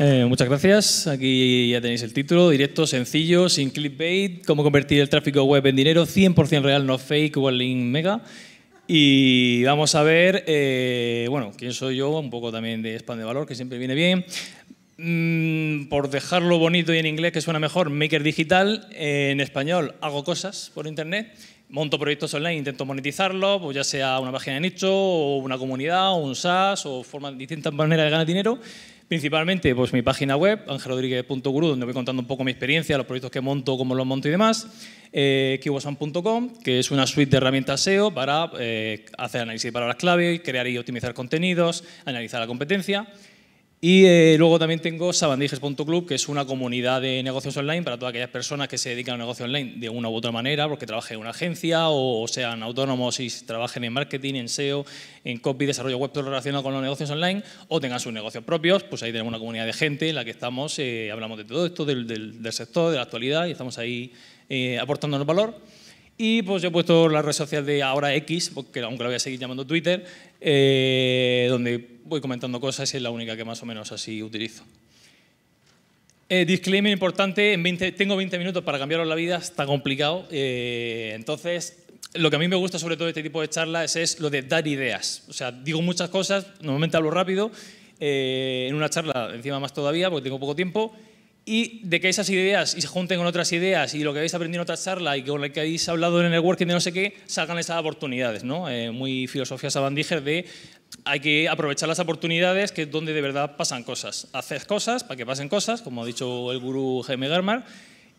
Eh, muchas gracias. Aquí ya tenéis el título. Directo, sencillo, sin clickbait. Cómo convertir el tráfico web en dinero. 100% real, no fake, Walling Link Mega. Y vamos a ver, eh, bueno, quién soy yo, un poco también de spam de valor, que siempre viene bien. Mm, por dejarlo bonito y en inglés, que suena mejor, Maker Digital. Eh, en español, hago cosas por Internet monto proyectos online, intento monetizarlos, pues ya sea una página de nicho, o una comunidad, o un SaaS, o formas, distintas maneras de ganar dinero. Principalmente pues, mi página web, angelodriguez.guru, donde voy contando un poco mi experiencia, los proyectos que monto, cómo los monto y demás. Eh, que es una suite de herramientas SEO para eh, hacer análisis de palabras clave, crear y optimizar contenidos, analizar la competencia. Y eh, luego también tengo sabandijes.club que es una comunidad de negocios online para todas aquellas personas que se dedican al negocio online de una u otra manera, porque trabajen en una agencia o, sean autónomos y trabajen en marketing, en SEO, en copy, desarrollo web, todo relacionado con los negocios online, o tengan sus negocios propios, pues ahí tenemos una comunidad de gente en la que estamos, eh, hablamos de todo esto, del, sector, de la actualidad, y estamos ahí eh, aportándonos valor. Y pues yo he puesto la red social de ahora X, porque aunque la voy a seguir llamando Twitter, eh, donde voy comentando cosas y es la única que más o menos así utilizo. Eh, disclaimer importante, en 20, tengo 20 minutos para cambiaros la vida, está complicado. Eh, entonces, lo que a mí me gusta sobre todo de este tipo de charlas es, lo de dar ideas. O sea, digo muchas cosas, normalmente hablo rápido, en una charla encima más todavía porque tengo poco tiempo, y de que esas ideas y se junten con otras ideas y lo que habéis aprendido en otra charla y con lo que habéis hablado en el networking de no sé qué, salgan esas oportunidades, ¿no? Eh, muy filosofía Sabandíger de hay que aprovechar las oportunidades que es donde de verdad pasan cosas. Haces cosas para que pasen cosas, como ha dicho el gurú Jaime Germar,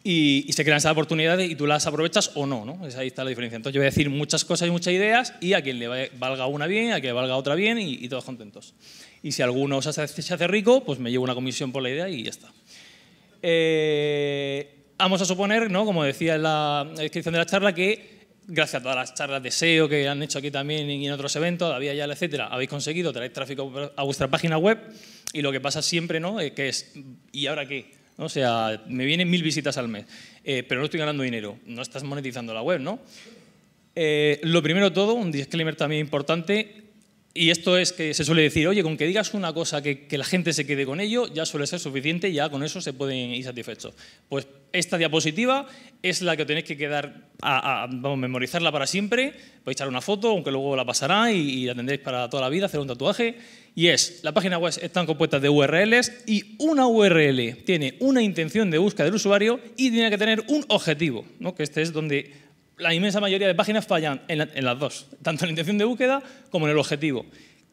y, se crean esas oportunidades y tú las aprovechas o no, ¿no? Es ahí está la diferencia. Entonces yo voy a decir muchas cosas y muchas ideas y a quien le valga una bien, a quien le valga otra bien y, todos contentos. Y si alguno se hace, se hace rico, pues me llevo una comisión por la idea y ya está. Eh, vamos a suponer, ¿no? como decía en la descripción de la charla, que gracias a todas las charlas de SEO que han hecho aquí también y en otros eventos, David ya etcétera, habéis conseguido traer tráfico a vuestra página web y lo que pasa siempre, ¿no? que es, ¿y ahora qué? O sea, me vienen mil visitas al mes, eh, pero no estoy ganando dinero. No estás monetizando la web, ¿no? Eh, lo primero todo, un disclaimer también importante, y esto es que se suele decir, oye, con que digas una cosa que, la gente se quede con ello, ya suele ser suficiente, ya con eso se pueden ir satisfechos. Pues esta diapositiva es la que tenéis que quedar, a, vamos, memorizarla para siempre, podéis echar una foto, aunque luego la pasará y, y, la tendréis para toda la vida, hacer un tatuaje. Y es, la página web están compuesta de URLs y una URL tiene una intención de búsqueda del usuario y tiene que tener un objetivo, ¿no? que este es donde la inmensa mayoría de páginas fallan en, las dos, tanto en la intención de búsqueda como en el objetivo.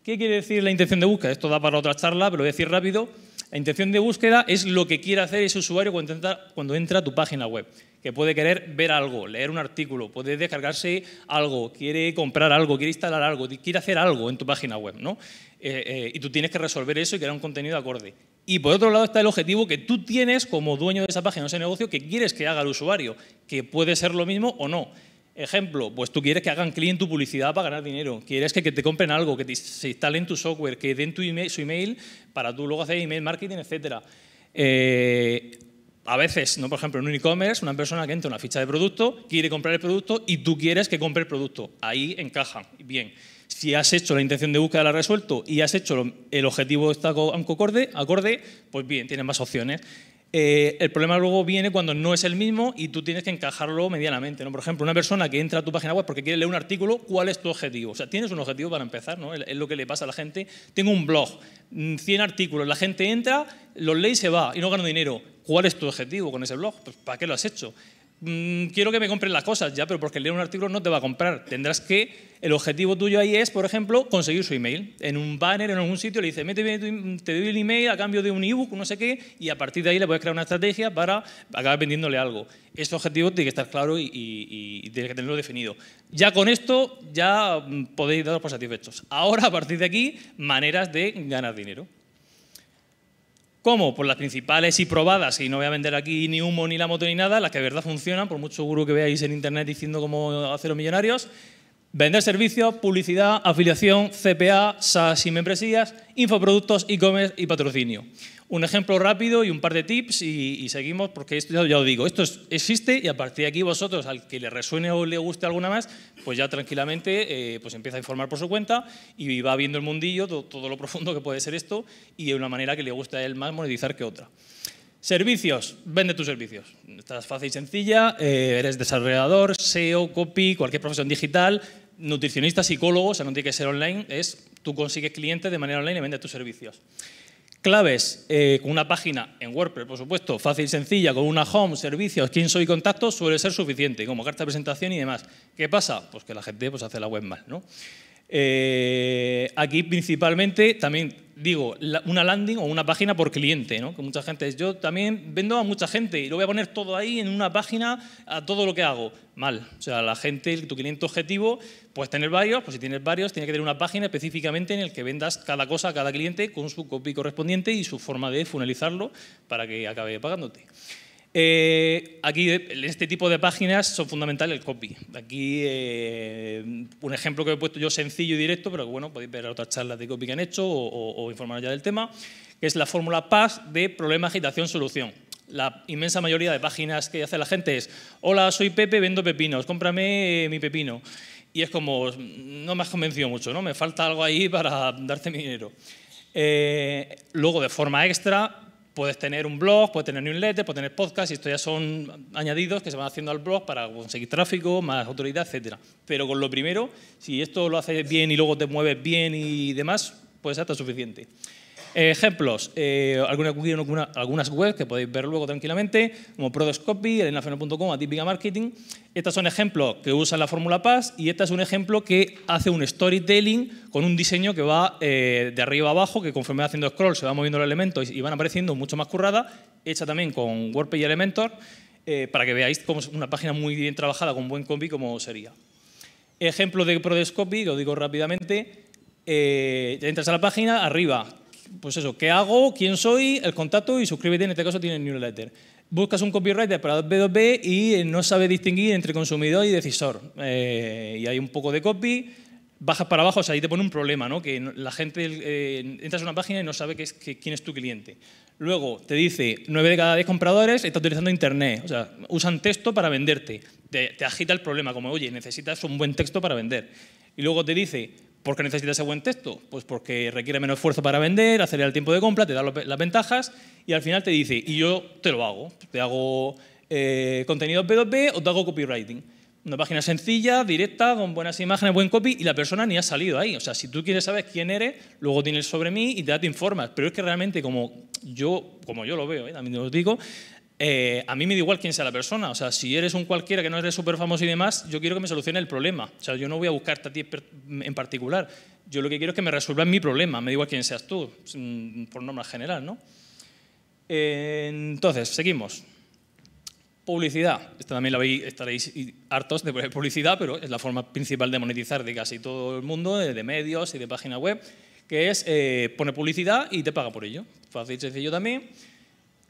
¿Qué quiere decir la intención de búsqueda? Esto da para otra charla, pero lo voy a decir rápido. La intención de búsqueda es lo que quiere hacer ese usuario cuando entra, a tu página web, que puede querer ver algo, leer un artículo, puede descargarse algo, quiere comprar algo, quiere instalar algo, quiere hacer algo en tu página web, ¿no? Eh, eh, y tú tienes que resolver eso y crear un contenido acorde. Y por otro lado está el objetivo que tú tienes como dueño de esa página de ese negocio que quieres que haga el usuario, que puede ser lo mismo o no. Ejemplo, pues tú quieres que hagan clic en tu publicidad para ganar dinero, quieres que, te compren algo, que se instalen tu software, que den tu email, su email para tú luego hacer email marketing, etc. Eh, a veces, ¿no? por ejemplo, en un e-commerce, una persona que entra en una ficha de producto, quiere comprar el producto y tú quieres que compre el producto. Ahí encaja Bien. Si has hecho la intención de búsqueda, la has resuelto y has hecho el objetivo está acorde, acorde, pues bien, tienes más opciones. Eh, el problema luego viene cuando no es el mismo y tú tienes que encajarlo medianamente. ¿no? Por ejemplo, una persona que entra a tu página web porque quiere leer un artículo, ¿cuál es tu objetivo? O sea, tienes un objetivo para empezar, ¿no? Es lo que le pasa a la gente. Tengo un blog, 100 mm, artículos, la gente entra, los lee y se va y no gana dinero. ¿Cuál es tu objetivo con ese blog? Pues, ¿Para qué lo has hecho? Mm, quiero que me compren las cosas, ya, pero porque leer un artículo no te va a comprar. Tendrás que, el objetivo tuyo ahí es, por ejemplo, conseguir su email. En un banner, en algún sitio, le dices, te doy el email a cambio de un ebook, no sé qué, y a partir de ahí le puedes crear una estrategia para acabar vendiéndole algo. Este objetivo tiene que estar claro y, y tiene que tenerlo definido. Ya con esto, ya mm, podéis daros por satisfechos. Ahora, a partir de aquí, maneras de ganar dinero. ¿Cómo? Pues las principales y probadas, y no voy a vender aquí ni humo, ni la moto, ni nada, las que de verdad funcionan, por mucho gurú que veáis en internet diciendo cómo hacer los millonarios, Vender servicios, publicidad, afiliación, CPA, SaaS y membresías, infoproductos, e-commerce y patrocinio. Un ejemplo rápido y un par de tips y, seguimos porque esto ya, ya os digo, esto existe y a partir de aquí vosotros, al que le resuene o le guste alguna más, pues ya tranquilamente eh, pues empieza a informar por su cuenta y va viendo el mundillo, todo, lo profundo que puede ser esto y de una manera que le gusta a él más monetizar que otra. Servicios, vende tus servicios. estás fácil y sencilla, eh, eres desarrollador, SEO, copy, cualquier profesión digital, nutricionista, psicólogo, o sea, no tiene que ser online, es tú consigues clientes de manera online y vende tus servicios claves eh, con una página en WordPress, por supuesto, fácil y sencilla, con una home, servicios, quién soy, contacto, suele ser suficiente, como carta de presentación y demás. ¿Qué pasa? Pues que la gente pues, hace la web mal, ¿no? Eh, aquí principalmente también digo una landing o una página por cliente, ¿no? que mucha gente es, yo también vendo a mucha gente y lo voy a poner todo ahí en una página a todo lo que hago. Mal, o sea, la gente, tu cliente objetivo, puedes tener varios, pues si tienes varios, tiene que tener una página específicamente en el que vendas cada cosa a cada cliente con su copy correspondiente y su forma de funalizarlo para que acabe pagándote. Eh, aquí, en eh, este tipo de páginas, son fundamentales el copy. Aquí, eh, un ejemplo que he puesto yo sencillo y directo, pero bueno, podéis ver otras charlas de copy que han hecho o, informaros ya del tema, que es la fórmula PAS de problema, agitación, solución. La inmensa mayoría de páginas que hace la gente es, hola, soy Pepe, vendo pepinos, cómprame mi pepino. Y es como, no me has convencido mucho, ¿no? Me falta algo ahí para darte mi dinero. luego, de forma extra, Puedes tener un blog, puedes tener un newsletter, puedes tener podcast, y esto ya son añadidos que se van haciendo al blog para conseguir tráfico, más autoridad, etc. Pero con lo primero, si esto lo haces bien y luego te mueves bien y demás, pues ser hasta suficiente ejemplos, eh, alguna algunas webs que podéis ver luego tranquilamente, como Prodescopy, elenafeno.com, Atípica Marketing. Estos son ejemplos que usan la fórmula PAS y este es un ejemplo que hace un storytelling con un diseño que va eh, de arriba a abajo, que conforme va haciendo scroll se va moviendo los elementos y van apareciendo mucho más currada, hecha también con WordPress y Elementor, eh, para que veáis cómo es una página muy bien trabajada con buen copy como sería. Ejemplo de Prodescopy, lo digo rápidamente, entras a la página, arriba pues eso, ¿qué hago? ¿Quién soy? El contacto y suscríbete, en este caso tiene el newsletter. Buscas un copywriter para B2B y no sabe distinguir entre consumidor y decisor. Eh, y hay un poco de copy, bajas para abajo, o sea, ahí te pone un problema, ¿no? Que la gente, entra eh, entras a una página y no sabe quién es tu cliente. Luego te dice, nueve de cada 10 compradores están utilizando Internet, o sea, usan texto para venderte. te agita el problema, como, oye, necesitas un buen texto para vender. Y luego te dice, ¿Por qué necesita ese buen texto? Pues porque requiere menos esfuerzo para vender, acelera el tiempo de compra, te da las ventajas y al final te dice, y yo te lo hago, te hago eh, contenido P2P o te hago copywriting. Una página sencilla, directa, con buenas imágenes, buen copy y la persona ni ha salido ahí. O sea, si tú quieres saber quién eres, luego tienes sobre mí y te, te informas. Pero es que realmente como yo, como yo lo veo, ¿eh? también te lo digo, eh, a mí me da igual quién sea la persona. O sea, si eres un cualquiera que no eres súper famoso y demás, yo quiero que me solucione el problema. O sea, yo no voy a buscarte a ti en particular. Yo lo que quiero es que me resuelva mi problema. Me da igual quién seas tú, mm, por norma general, ¿no? Eh, entonces, seguimos. Publicidad. Esta también la veis, estaréis hartos de publicidad, pero es la forma principal de monetizar de casi todo el mundo, de medios y de página web, que es eh, poner publicidad y te paga por ello. Fácil sencillo también.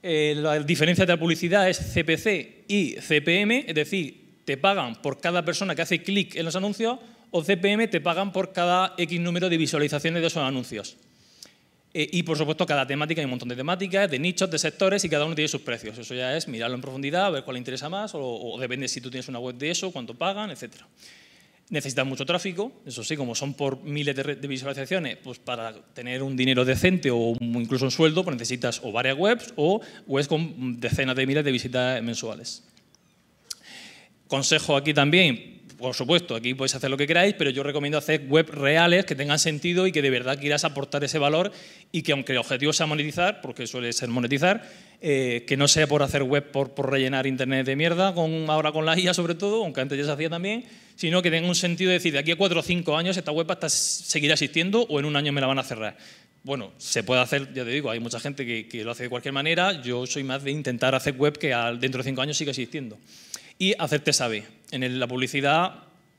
Eh, la diferencia de la publicidad es CPC y CPM, es decir, te pagan por cada persona que hace clic en los anuncios o CPM te pagan por cada X número de visualizaciones de esos anuncios. Eh, y por supuesto, cada temática, hay un montón de temáticas, de nichos, de sectores y cada uno tiene sus precios. Eso ya es mirarlo en profundidad, a ver cuál le interesa más o, o depende si tú tienes una web de eso, cuánto pagan, etcétera. Necesitan mucho tráfico, eso sí, como son por miles de, visualizaciones, pues para tener un dinero decente o incluso un sueldo, pues necesitas o varias webs o webs con decenas de miles de visitas mensuales. Consejo aquí también, por supuesto, aquí podéis hacer lo que queráis, pero yo recomiendo hacer web reales que tengan sentido y que de verdad quieras aportar ese valor y que aunque el objetivo sea monetizar, porque suele ser monetizar, eh, que no sea por hacer web por, rellenar internet de mierda, con, ahora con la IA sobre todo, aunque antes ya se hacía también, sino que tenga un sentido de decir, de aquí a cuatro o cinco años esta web hasta seguirá existiendo o en un año me la van a cerrar. Bueno, se puede hacer, ya te digo, hay mucha gente que, lo hace de cualquier manera, yo soy más de intentar hacer web que dentro de cinco años siga existiendo. Y hacerte saber en la publicidad,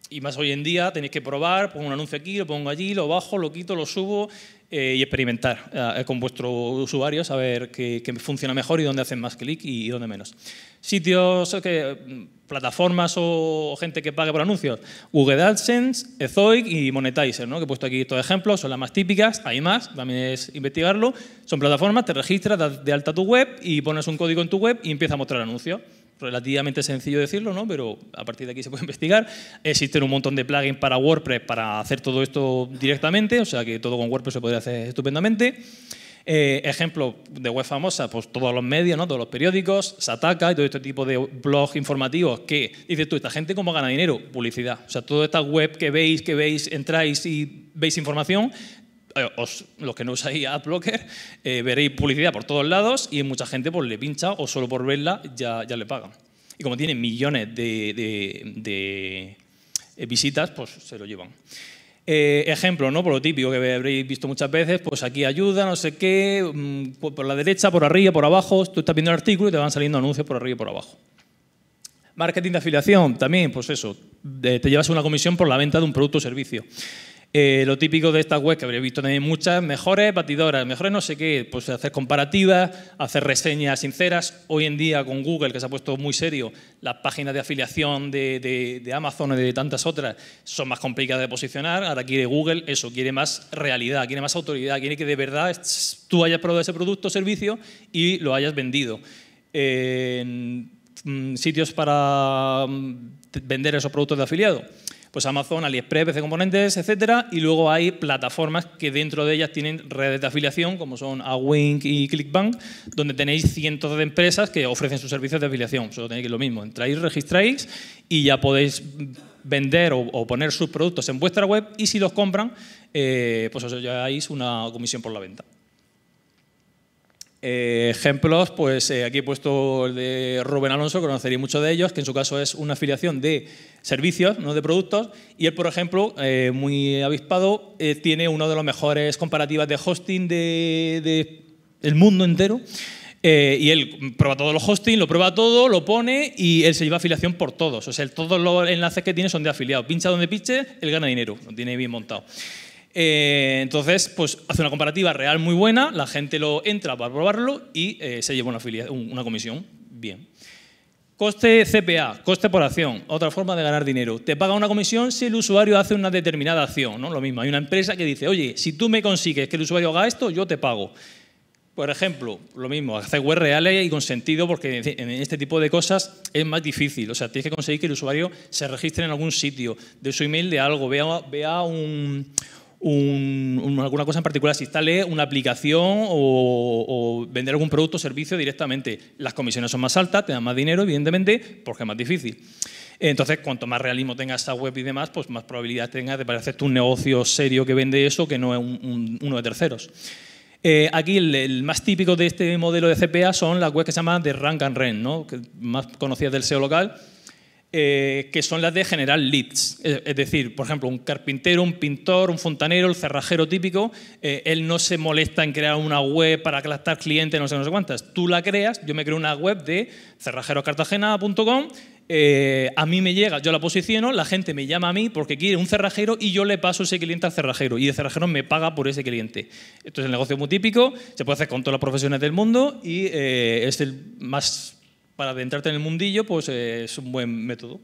y más hoy en día, tenéis que probar, pongo un anuncio aquí, lo pongo allí, lo bajo, lo quito, lo subo eh, y experimentar eh, con vuestro usuario saber qué, funciona mejor y dónde hacen más clic y, dónde menos. Sitios, eh, que, mm, plataformas o, gente que pague por anuncios. Google AdSense, Ezoic y Monetizer, ¿no? que he puesto aquí estos ejemplos, son las más típicas, hay más, también es investigarlo. Son plataformas, te registras, das de alta tu web y pones un código en tu web y empieza a mostrar anuncios relativamente sencillo decirlo, ¿no? pero a partir de aquí se puede investigar. Existen un montón de plugins para WordPress para hacer todo esto directamente, o sea que todo con WordPress se podría hacer estupendamente. Eh, ejemplo de web famosa, pues todos los medios, ¿no? todos los periódicos, Sataka y todo este tipo de blogs informativos que dices tú, ¿esta gente cómo gana dinero? Publicidad. O sea, toda esta web que veis, que veis, entráis y veis información, eh, los que no usáis AdBlocker, eh, veréis publicidad por todos lados y mucha gente pues, le pincha o solo por verla ya, le pagan. Y como tiene millones de, eh, visitas, pues se lo llevan. ejemplo, ¿no? Por lo típico que habréis visto muchas veces, pues aquí ayuda, no sé qué, mm, pues, por la derecha, por arriba, por abajo, tú estás viendo el artículo y te van saliendo anuncios por arriba y por abajo. Marketing de afiliación, también, pues eso, te llevas una comisión por la venta de un producto o servicio. Eh, lo típico de esta web, que habréis visto también muchas, mejores batidoras, mejores no sé qué, pues hacer comparativas, hacer reseñas sinceras. Hoy en día con Google, que se ha puesto muy serio, las páginas de afiliación de, Amazon y de tantas otras son más complicadas de posicionar. Ahora quiere Google eso, quiere más realidad, quiere más autoridad, quiere que de verdad tú hayas probado ese producto o servicio y lo hayas vendido. Eh, mm, sitios para mm, vender esos productos de afiliado pues Amazon, AliExpress, PC Componentes, etcétera, y luego hay plataformas que dentro de ellas tienen redes de afiliación, como son Awink y ClickBank, donde tenéis cientos de empresas que ofrecen sus servicios de afiliación. Solo tenéis que lo mismo, entráis, registráis y ya podéis vender o, poner sus productos en vuestra web y si los compran, eh, pues os lleváis una comisión por la venta. Eh, ejemplos, pues eh, aquí he puesto el de Rubén Alonso, conocería muchos de ellos, que en su caso es una afiliación de servicios, no de productos, y él, por ejemplo, eh, muy avispado, tiene uno de los mejores comparativas de hosting del de, el mundo entero. y él prueba todos los hosting, lo prueba todo, lo pone y él se lleva afiliación por todos. O sea, todos los enlaces que tiene son de afiliado. Pincha donde pinche, él gana dinero, lo tiene bien montado. Eh, entonces, pues hace una comparativa real muy buena, la gente lo entra para probarlo y eh, se lleva una, comisión. Bien. Coste CPA, coste por acción, otra forma de ganar dinero. Te paga una comisión si el usuario hace una determinada acción, ¿no? Lo mismo, hay una empresa que dice, oye, si tú me consigues que el usuario haga esto, yo te pago. Por ejemplo, lo mismo, hacer web reales y con sentido, porque en este tipo de cosas es más difícil. O sea, tienes que conseguir que el usuario se registre en algún sitio, de su email de algo, vea un, alguna cosa en particular, si instale una aplicación o, vender algún producto o servicio directamente. Las comisiones son más altas, te dan más dinero, evidentemente, porque es más difícil. Entonces, cuanto más realismo tengas esa web y demás, pues más probabilidad tengas de parecerte un negocio serio que vende eso que no es uno de terceros. Eh, aquí el, más típico de este modelo de CPA son las webs que se llaman de rank and rent, ¿no? más conocidas del SEO local, eh, que son las de general leads. Es, decir, por ejemplo, un carpintero, un pintor, un fontanero, el cerrajero típico, eh, él no se molesta en crear una web para captar clientes, no sé, no cuántas. Tú la creas, yo me creo una web de cerrajeroscartagena.com eh, a mí me llega, yo la posiciono, la gente me llama a mí porque quiere un cerrajero y yo le paso ese cliente al cerrajero y el cerrajero me paga por ese cliente. Esto es el negocio muy típico, se puede hacer con todas las profesiones del mundo y es el más para adentrarte en el mundillo, pues eh, es un buen método.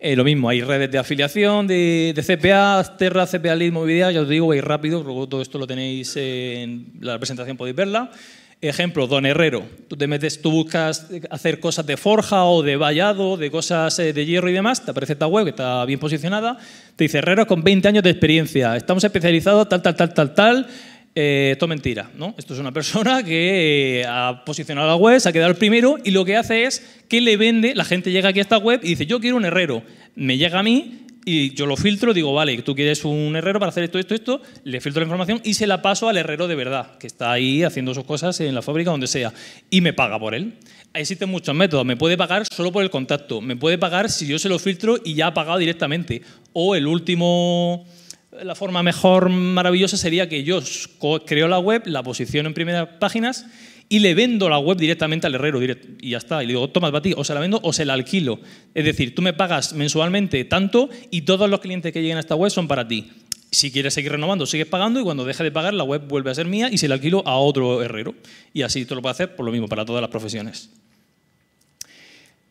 Eh, lo mismo, hay redes de afiliación, de, de CPA, Terra, CPA Lead, Movilidad, ya os digo, vais rápido, luego todo esto lo tenéis en la presentación, podéis verla. Ejemplo, Don Herrero. Tú te metes, tú buscas hacer cosas de forja o de vallado, de cosas eh, de hierro y demás, te aparece esta web que está bien posicionada, te dice Herrero con 20 años de experiencia, estamos especializados tal, tal, tal, tal, tal, eh, esto es mentira, ¿no? Esto es una persona que eh, ha posicionado la web, se ha quedado el primero y lo que hace es que le vende, la gente llega aquí a esta web y dice, yo quiero un herrero. Me llega a mí y yo lo filtro, digo, vale, tú quieres un herrero para hacer esto, esto, esto, le filtro la información y se la paso al herrero de verdad, que está ahí haciendo sus cosas en la fábrica, donde sea, y me paga por él. Existen muchos métodos, me puede pagar solo por el contacto, me puede pagar si yo se lo filtro y ya ha pagado directamente, o el último la forma mejor maravillosa sería que yo creo la web, la posiciono en primeras páginas y le vendo la web directamente al herrero y ya está. Y le digo, toma, para ti, o se la vendo o se la alquilo. Es decir, tú me pagas mensualmente tanto y todos los clientes que lleguen a esta web son para ti. Si quieres seguir renovando, sigues pagando y cuando deje de pagar, la web vuelve a ser mía y se la alquilo a otro herrero. Y así tú lo puedes hacer por lo mismo para todas las profesiones.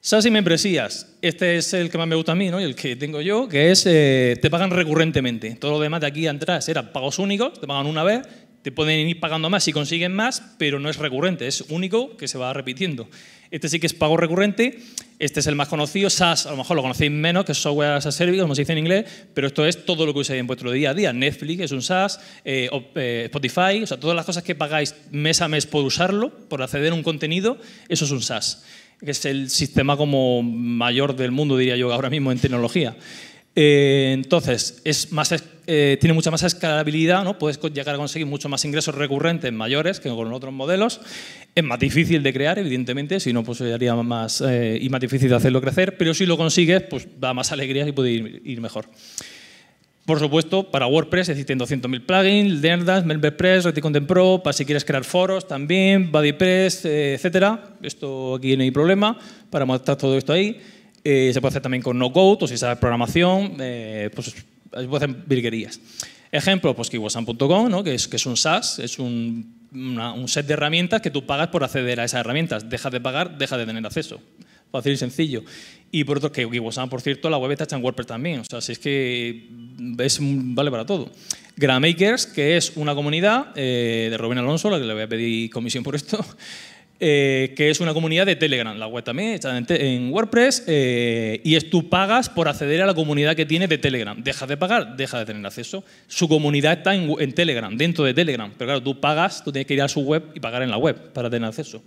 SaaS y membresías. Este es el que más me gusta a mí, ¿no? Y el que tengo yo, que es eh, te pagan recurrentemente. Todo lo demás de aquí atrás eran pagos únicos, te pagan una vez, te pueden ir pagando más si consiguen más, pero no es recurrente, es único que se va repitiendo. Este sí que es pago recurrente, este es el más conocido, SaaS, a lo mejor lo conocéis menos, que es Software as a Service, como se dice en inglés, pero esto es todo lo que usáis en vuestro día a día. Netflix es un SaaS, eh, eh, Spotify, o sea, todas las cosas que pagáis mes a mes por usarlo, por acceder a un contenido, eso es un SaaS, que es el sistema como mayor del mundo, diría yo, ahora mismo en tecnología. Eh, entonces, es eh, tiene mucha más escalabilidad, ¿no? puedes llegar a conseguir mucho más ingresos recurrentes mayores que con otros modelos. Es más difícil de crear, evidentemente, si no, pues sería más, eh, y más difícil de hacerlo crecer, pero si lo consigues, pues da más alegría y puede ir, mejor. Por supuesto, para WordPress existen 200.000 plugins, Nerdas, MemberPress, ReticonTent Pro, para si quieres crear foros también, BuddyPress, etcétera. Esto aquí no hay problema para mostrar todo esto ahí. Eh, se puede hacer también con no-code o si sabes programación, eh, pues se puede hacer virguerías. Ejemplo, pues kiwasan.com, que, es, que es un SaaS, es un, un, set de herramientas que tú pagas por acceder a esas herramientas. Dejas de pagar, dejas de tener acceso. Fácil y sencillo. Y por otro, que Kiwasan, por cierto, la web está hecha en WordPress también. O sea, si es que es, vale para todo. Grammakers, que es una comunidad eh, de Rubén Alonso, la que le voy a pedir comisión por esto, eh, que es una comunidad de Telegram. La web también está en, WordPress eh, y es, tú pagas por acceder a la comunidad que tiene de Telegram. Dejas de pagar, dejas de tener acceso. Su comunidad está en, en Telegram, dentro de Telegram. Pero claro, tú pagas, tú tienes que ir a su web y pagar en la web para tener acceso.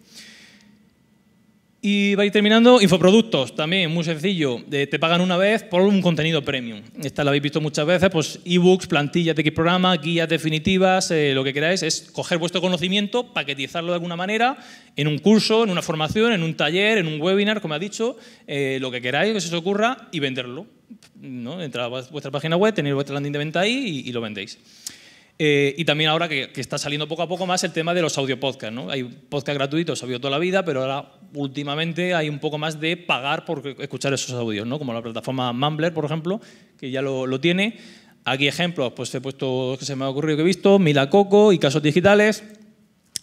Y vais terminando, infoproductos, también muy sencillo. Eh, te pagan una vez por un contenido premium. Esta la habéis visto muchas veces, pues ebooks, plantillas de X programa, guías definitivas, eh, lo que queráis, es coger vuestro conocimiento, paquetizarlo de alguna manera en un curso, en una formación, en un taller, en un webinar, como ha dicho, eh, lo que queráis, que se os ocurra, y venderlo. ¿no? Entra a vuestra página web, tenéis vuestra landing de venta ahí y lo vendéis. Eh, y también ahora que, está saliendo poco a poco más el tema de los audio podcasts. ¿no? Hay podcast gratuitos, habido toda la vida, pero ahora últimamente hay un poco más de pagar por escuchar esos audios, ¿no? como la plataforma Mumbler, por ejemplo, que ya lo, tiene. Aquí ejemplos, pues he puesto que se me ha ocurrido que he visto, Mila Coco y Casos Digitales.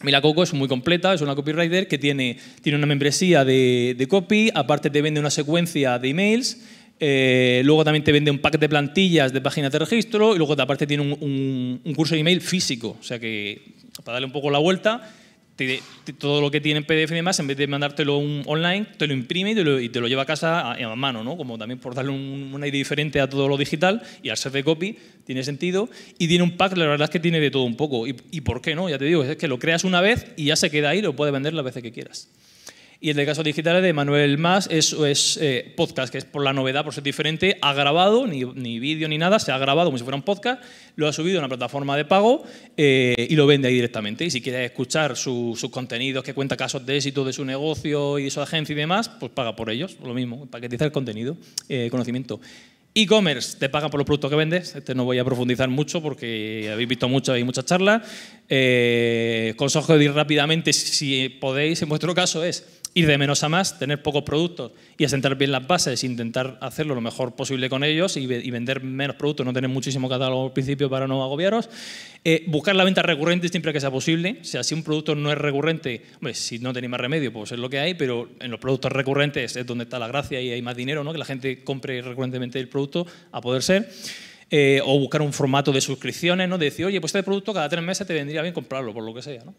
Mila Coco es muy completa, es una copywriter que tiene, tiene una membresía de copy, aparte te vende una secuencia de emails eh, luego también te vende un pack de plantillas de páginas de registro y luego de aparte tiene un, curso de email físico. O sea que para darle un poco la vuelta, todo lo que tiene en PDF y demás, en vez de mandártelo online, te lo imprime y te lo, lleva a casa a, mano, ¿no? Como también por darle un, aire diferente a todo lo digital y al ser de copy tiene sentido. Y tiene un pack, la verdad es que tiene de todo un poco. ¿Y, por qué no? Ya te digo, es que lo creas una vez y ya se queda ahí, lo puedes vender las veces que quieras. Y el de casos digitales de Manuel Más eso es eh, podcast, que es por la novedad, por ser diferente, ha grabado, ni, vídeo ni nada, se ha grabado como si fuera un podcast, lo ha subido a una plataforma de pago eh, y lo vende ahí directamente. Y si quieres escuchar sus contenidos, que cuenta casos de éxito de su negocio y de su agencia y demás, pues paga por ellos, lo mismo, paquetiza el contenido, eh, conocimiento. E-commerce, te pagan por los productos que vendes. Este no voy a profundizar mucho porque habéis visto muchas y muchas charlas. Eh, consejo de ir rápidamente, si podéis, en vuestro caso, es ir de menos a más, tener pocos productos y asentar bien las bases, intentar hacerlo lo mejor posible con ellos y, vender menos productos, no tener muchísimo catálogo al principio para no agobiaros. Eh, buscar la venta recurrente siempre que sea posible. O sea, si un producto no es recurrente, si no tenéis más remedio, pues es lo que hay, pero en los productos recurrentes es donde está la gracia y hay más dinero, ¿no? que la gente compre recurrentemente el producto a poder ser. Eh, o buscar un formato de suscripciones, ¿no? decir, oye, pues este producto cada tres meses te vendría bien comprarlo, por lo que sea. ¿no?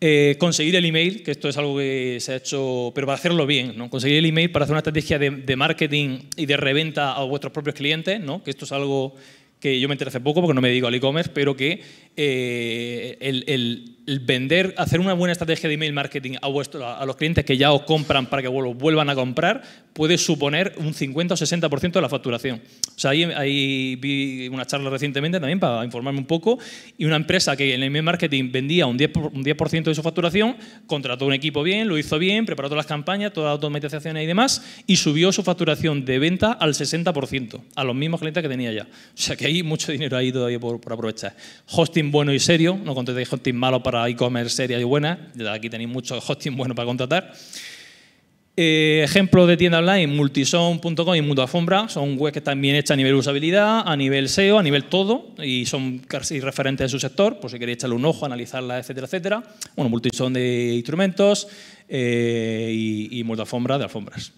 Eh, conseguir el email, que esto es algo que se ha hecho, pero para hacerlo bien, ¿no? conseguir el email para hacer una estrategia de, marketing y de reventa a vuestros propios clientes, ¿no? que esto es algo que yo me enteré poco porque no me dedico al e-commerce, pero que eh, el vender, hacer una buena estrategia de email marketing a, vuestro, a los clientes que ya os compran para que vuelvan a comprar puede suponer un 50 o 60% de la facturación. O sea, ahí, vi una charla recientemente también para informarme un poco y una empresa que en el email marketing vendía un 10%, un 10 de su facturación, contrató un equipo bien, lo hizo bien, preparó todas las campañas, todas las automatizaciones y demás y subió su facturación de venta al 60%, a los mismos clientes que tenía ya. O sea, que hay mucho dinero ahí todavía por, aprovechar. Hosting bueno y serio, no contéis hosting malo para e-commerce seria y buena. Aquí tenéis mucho hosting bueno para contratar. Eh, ejemplos de tienda online, multison.com y Mutualfombra, son webs que están bien hechas a nivel usabilidad, a nivel SEO, a nivel todo, y son casi referentes en su sector, por si queréis echarle un ojo, analizarla, etcétera, etcétera. Bueno, Multison de instrumentos eh, y, y de alfombras.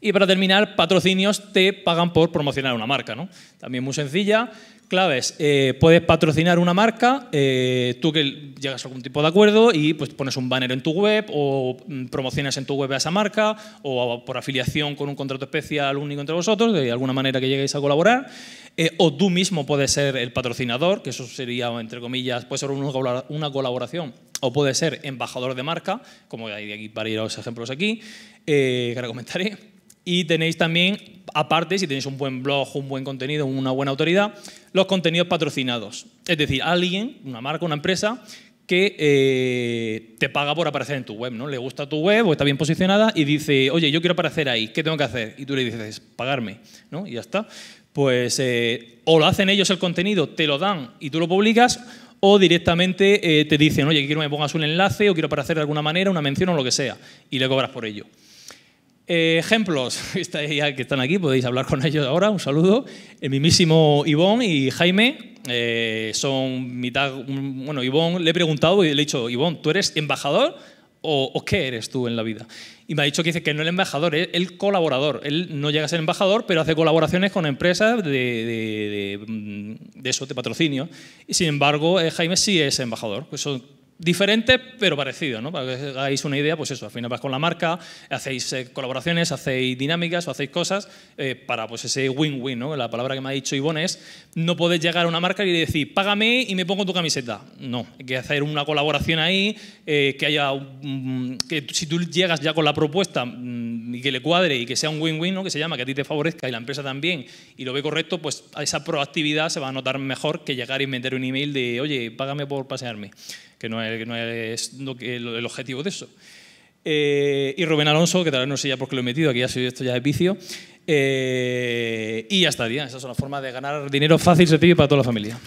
Y para terminar, patrocinios te pagan por promocionar una marca, ¿no? También muy sencilla, Claves. Eh, puedes patrocinar una marca, eh, tú que llegas a algún tipo de acuerdo y pues, pones un banner en tu web o mm, promocionas en tu web a esa marca o por afiliación con un contrato especial único entre vosotros, de alguna manera que lleguéis a colaborar. Eh, o tú mismo puedes ser el patrocinador, que eso sería, entre comillas, puede ser una colaboración o puede ser embajador de marca, como hay varios ejemplos aquí, que comentaré, y tenéis también, aparte, si tenéis un buen blog, un buen contenido, una buena autoridad, los contenidos patrocinados. Es decir, alguien, una marca, una empresa, que eh, te paga por aparecer en tu web, ¿no? Le gusta tu web o está bien posicionada y dice, oye, yo quiero aparecer ahí, ¿qué tengo que hacer? Y tú le dices, pagarme, ¿no? Y ya está. Pues eh, o lo hacen ellos el contenido, te lo dan y tú lo publicas, o directamente eh, te dicen, oye, quiero que me pongas un enlace o quiero aparecer de alguna manera, una mención o lo que sea, y le cobras por ello. Eh, ejemplos, que están aquí, podéis hablar con ellos ahora, un saludo. El eh, mismísimo Ivón y Jaime eh, son mitad... Bueno, Ivón le he preguntado y le he dicho, Ivón, ¿tú eres embajador o, qué eres tú en la vida? Y me ha dicho que dice que no es el embajador, es el colaborador. Él no llega a ser embajador, pero hace colaboraciones con empresas de, de, de, mm, eso, de patrocinio. Y sin embargo, Jaime sí es embajador. Pues son diferente pero parecido, ¿no? Para que hagáis una idea, pues eso, al final vas con la marca, hacéis eh, colaboraciones, hacéis dinámicas o hacéis cosas eh, para pues ese win-win, ¿no? La palabra que me ha dicho Ivonne es, no podéis llegar a una marca y decir, págame y me pongo tu camiseta. No, hay que hacer una colaboración ahí, eh, que haya, mm, que si tú llegas ya con la propuesta mm, y que le cuadre y que sea un win-win, ¿no? Que se llama, que a ti te favorezca y la empresa también y lo ve correcto, pues esa proactividad se va a notar mejor que llegar y meter un email de, oye, págame por pasearme que no es, no que, el objetivo de eso. Eh, y Rubén Alonso, que tal vez no sé ya por qué lo he metido, aquí ya soy esto ya de vicio. Eh, y ya estaría. esa es una forma de ganar dinero fácil, sencillo y para toda la familia.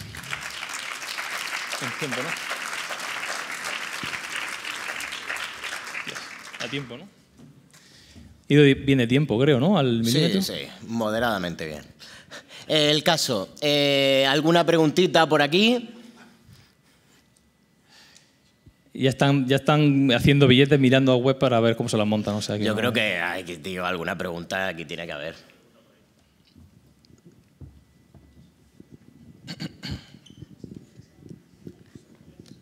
A tiempo, ¿no? Viene tiempo, creo, ¿no? Al Sí, sí, moderadamente bien. El caso, eh, ¿alguna preguntita por aquí? ya están, ya están haciendo billetes mirando a web para ver cómo se las montan. Yo creo que hay alguna pregunta aquí tiene que haber.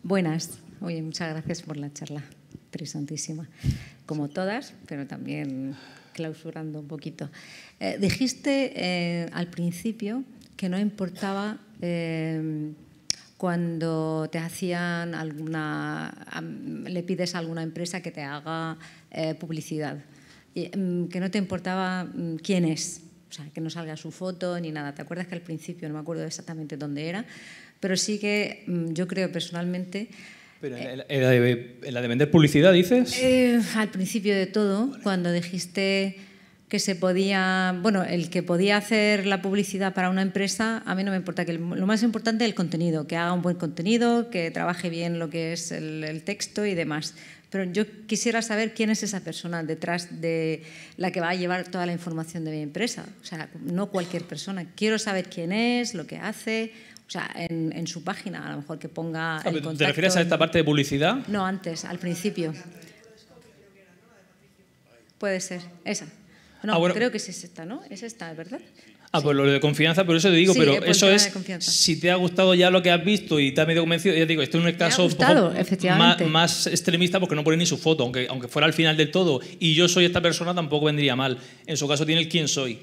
Buenas. Oye, muchas gracias por la charla, Trisantísima. Como todas, pero también clausurando un poquito. Eh, dijiste eh, al principio que no importaba... Eh, cuando te hacían alguna, le pides a alguna empresa que te haga eh, publicidad, mm, que no te importaba mm, quién es, o sea, que no salga su foto ni nada. ¿Te acuerdas que al principio no me acuerdo exactamente dónde era? Pero sí que mm, yo creo personalmente... Pero eh, en, la, de, vender publicidad, dices? Eh, al principio de todo, cuando dijiste que se podía, bueno, el que podía hacer la publicidad para una empresa, a mí no me importa, que lo más importante es el contenido, que haga un buen contenido, que trabaje bien lo que es el, texto y demás. Pero yo quisiera saber quién es esa persona detrás de la que va a llevar toda la información de mi empresa. O sea, no cualquier persona. Quiero saber quién es, lo que hace, o sea, en, su página, a lo mejor que ponga. Ah, ¿Te refieres a esta parte de publicidad? No, antes, al principio. Puede ser, esa. No, ah, creo que es esta, ¿no? Es esta, ¿verdad? Ah, pues lo de confianza, por eso te digo, pero eso es, si te ha gustado ya lo que has visto y te has medio convencido, ya digo, este es un caso más, extremista porque no pone ni su foto, aunque, aunque fuera al final del todo, y yo soy esta persona tampoco vendría mal. En su caso tiene el quién soy.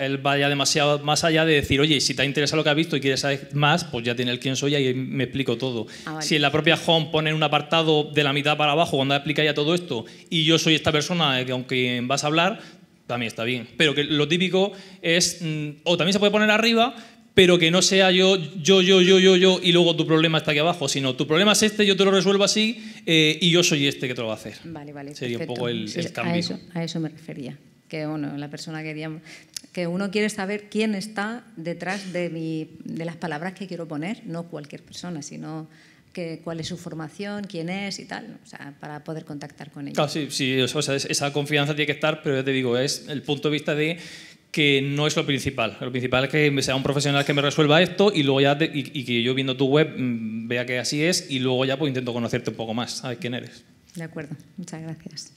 Él va ya demasiado más allá de decir, oye, si te interesa lo que has visto y quieres saber más, pues ya tiene el quién soy y ahí me explico todo. Ah, si en la propia home ponen un apartado de la mitad para abajo cuando explica ya todo esto y yo soy esta persona que aunque vas a hablar, también está bien. Pero que lo típico es, mm, o también se puede poner arriba, pero que no sea yo, yo, yo, yo, yo, yo, y luego tu problema está aquí abajo, sino tu problema es este, yo te lo resuelvo así, eh, y yo soy este que te lo va a hacer. Vale, vale. Sería un poco el, cambio. A eso, me refería, que la persona que uno quiere saber quién está detrás de, mi, de las palabras que quiero poner, no cualquier persona, sino cuál es su formación, quién es y tal, para poder contactar con ellos. Claro, sí, esa confianza tiene que estar, pero ya te digo, es el punto de vista de que no es lo principal. Lo principal es que sea un profesional que me resuelva esto y luego ya y, que yo viendo tu web mm, vea que así es y luego ya pues intento conocerte un poco más, saber quién eres. De acuerdo, muchas gracias.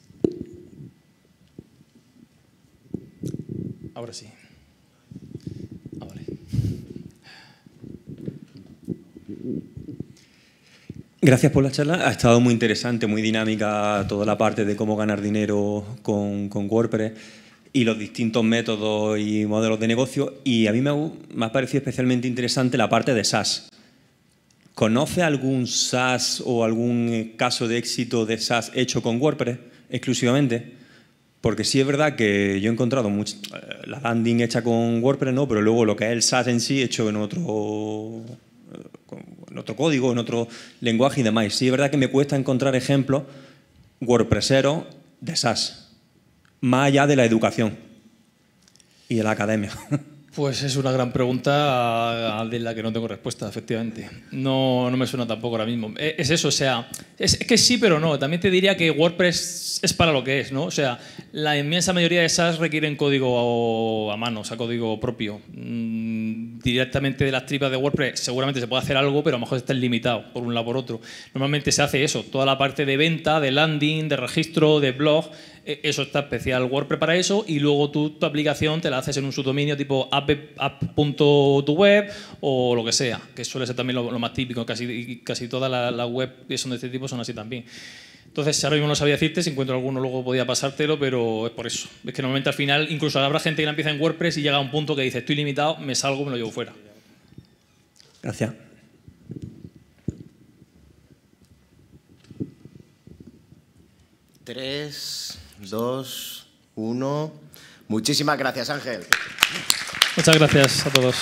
Ahora sí. Ah, Gracias por la charla. Ha estado muy interesante, muy dinámica toda la parte de cómo ganar dinero con, WordPress y los distintos métodos y modelos de negocio. Y a mí me ha, me parecido especialmente interesante la parte de SaaS. ¿Conoce algún SaaS o algún eh, caso de éxito de SaaS hecho con WordPress exclusivamente? Porque sí es verdad que yo he encontrado mucho, eh, la landing hecha con WordPress, no, pero luego lo que es el SaaS en sí hecho en otro otro código, en otro lenguaje y demás. Sí, es verdad que me cuesta encontrar ejemplos WordPressero de SaaS. más allá de la educación y de la academia. Pues es una gran pregunta de la que no tengo respuesta, efectivamente. No, no me suena tampoco ahora mismo. E, es eso, o sea, es que sí, pero no. También te diría que WordPress es para lo que es, ¿no? O sea, la inmensa mayoría de esas requieren código a mano, o sea, código propio. Mm, directamente de las tripas de WordPress seguramente se puede hacer algo, pero a lo mejor está limitado por un lado por otro. Normalmente se hace eso, toda la parte de venta, de landing, de registro, de blog, e, eso está especial WordPress para eso y luego tu aplicación te la haces en un subdominio tipo app.tuweb o lo que sea, que suele ser también lo, más típico, casi, casi todas las la web que son de este tipo son así también. Entonces, ahora mismo no sabía decirte, si encuentro alguno luego podía pasártelo, pero es por eso. Es que normalmente al final, incluso habrá gente que la empieza en WordPress y llega a un punto que dice, estoy limitado, me salgo, me lo llevo fuera. Gracias. Tres, dos, uno. Muchísimas gracias, Ángel. Muchas gracias a todos.